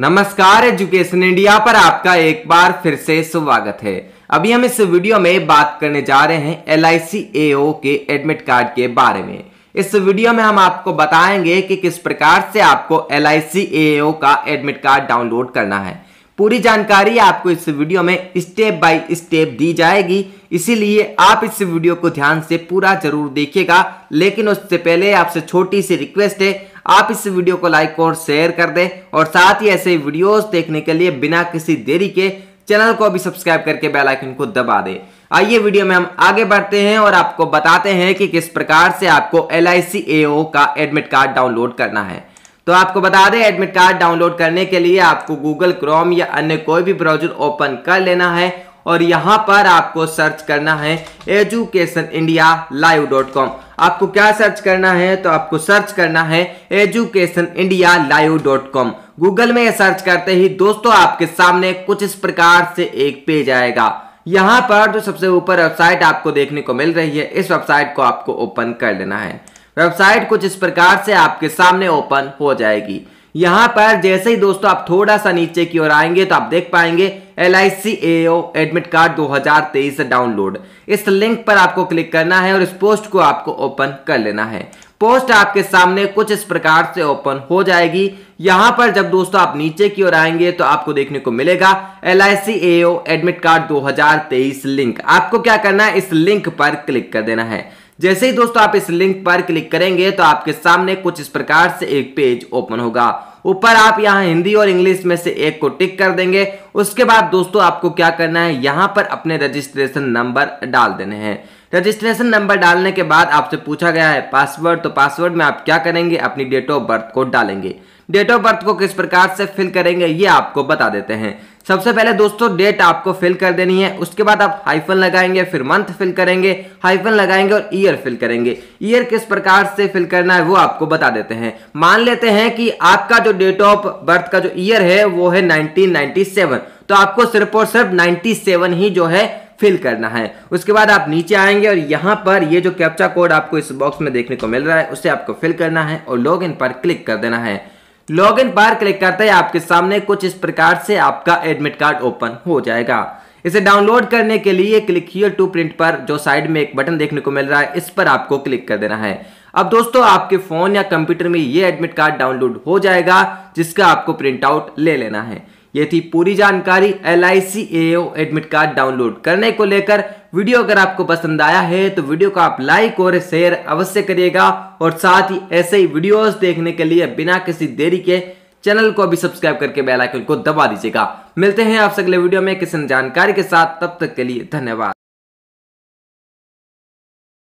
नमस्कार education India पर आपका एक बार फिर से स्वागत है अभी हम इस वीडियो में बात करने जा रहे हैं एल आई के एडमिट कार्ड के बारे में इस वीडियो में हम आपको बताएंगे कि किस प्रकार से आपको एल आई का एडमिट कार्ड डाउनलोड करना है पूरी जानकारी आपको इस वीडियो में स्टेप बाय स्टेप दी जाएगी इसीलिए आप इस वीडियो को ध्यान से पूरा जरूर देखिएगा लेकिन उससे पहले आपसे छोटी सी रिक्वेस्ट है आप इस वीडियो को लाइक और शेयर कर दें और साथ ही ऐसे वीडियोस देखने के लिए बिना किसी देरी के चैनल को भी सब्सक्राइब करके बेल आइकन को दबा दें आइए वीडियो में हम आगे बढ़ते हैं और आपको बताते हैं कि किस प्रकार से आपको एल आई का एडमिट कार्ड डाउनलोड करना है तो आपको बता दें एडमिट कार्ड डाउनलोड करने के लिए आपको गूगल क्रोम या अन्य कोई भी ब्राउजर ओपन कर लेना है और यहाँ पर आपको सर्च करना है education India live dot com आपको क्या सर्च करना है तो आपको सर्च करना है education India live dot com Google में सर्च करते ही दोस्तों आपके सामने कुछ इस प्रकार से एक पेज आएगा यहाँ पर जो सबसे ऊपर वेबसाइट आपको देखने को मिल रही है इस वेबसाइट को आपको ओपन कर लेना है वेबसाइट कुछ इस प्रकार से आपके सामने ओपन हो जाएगी यहां पर जैसे ही दोस्तों आप थोड़ा सा नीचे की ओर आएंगे तो आप देख पाएंगे L I C A O admit card 2023 download इस लिंक पर आपको क्लिक करना है और इस पोस्ट को आपको ओपन कर लेना है पोस्ट आपके सामने कुछ इस प्रकार से ओपन हो जाएगी यहां पर जब दोस्तों आप नीचे की ओर आएंगे तो आपको देखने को मिलेगा L I C A O admit card 2023 link आपको क्या करना है इस लिंक पर क्लिक कर देना है जैसे ही दोस्तों आप इस लिंक पर क्लिक करेंगे तो आपके सामने कुछ इस प्रकार से एक पेज ओपन होगा ऊपर आप यहाँ हिंदी और इंग्लिश में से एक को टिक कर देंगे उसके बाद दोस्तों आपको क्या करना है यहाँ पर अपने रजिस्ट्रेशन नंबर डाल देने हैं रजिस्ट्रेशन नंबर डालने के बाद आपसे पूछा गया है पासवर्ड तो पासवर्ड में आप क्या करेंगे अपनी डेट ऑफ बर्थ को डालेंगे डेट ऑफ बर्थ को किस प्रकार से फिल करेंगे ये आपको बता देते हैं सबसे पहले दोस्तों डेट आपको फिल कर देनी है उसके बाद आप हाइफन लगाएंगे फिर मंथ फिल करेंगे हाइफन लगाएंगे और ईयर फिल करेंगे ईयर किस प्रकार से फिल करना है वो आपको बता देते हैं मान लेते हैं कि आपका जो डेट ऑफ बर्थ का जो ईयर है वो है 1997 तो आपको सिर्फ और सिर्फ 97 ही जो है फिल करना है उसके बाद आप नीचे आएंगे और यहाँ पर ये जो कैप्चा कोड आपको इस बॉक्स में देखने को मिल रहा है उसे आपको फिल करना है और लॉग इन पर क्लिक कर देना है लॉग इन बार क्लिक करते ही आपके सामने कुछ इस प्रकार से आपका एडमिट कार्ड ओपन हो जाएगा इसे डाउनलोड करने के लिए क्लिक हियर टू प्रिंट पर जो साइड में एक बटन देखने को मिल रहा है इस पर आपको क्लिक कर देना है अब दोस्तों आपके फोन या कंप्यूटर में ये एडमिट कार्ड डाउनलोड हो जाएगा जिसका आपको प्रिंट आउट ले लेना है ये थी पूरी जानकारी L I admit card download करने को लेकर वीडियो अगर आपको पसंद आया है तो वीडियो को आप लाइक और शेयर अवश्य करिएगा और साथ ही ऐसे ही वीडियोस देखने के लिए बिना किसी देरी के चैनल को अभी सब्सक्राइब करके बेल आइकन को दबा दीजिएगा मिलते हैं आपसे अगले वीडियो में किसी जानकारी के साथ तब तक के लिए धन्यवाद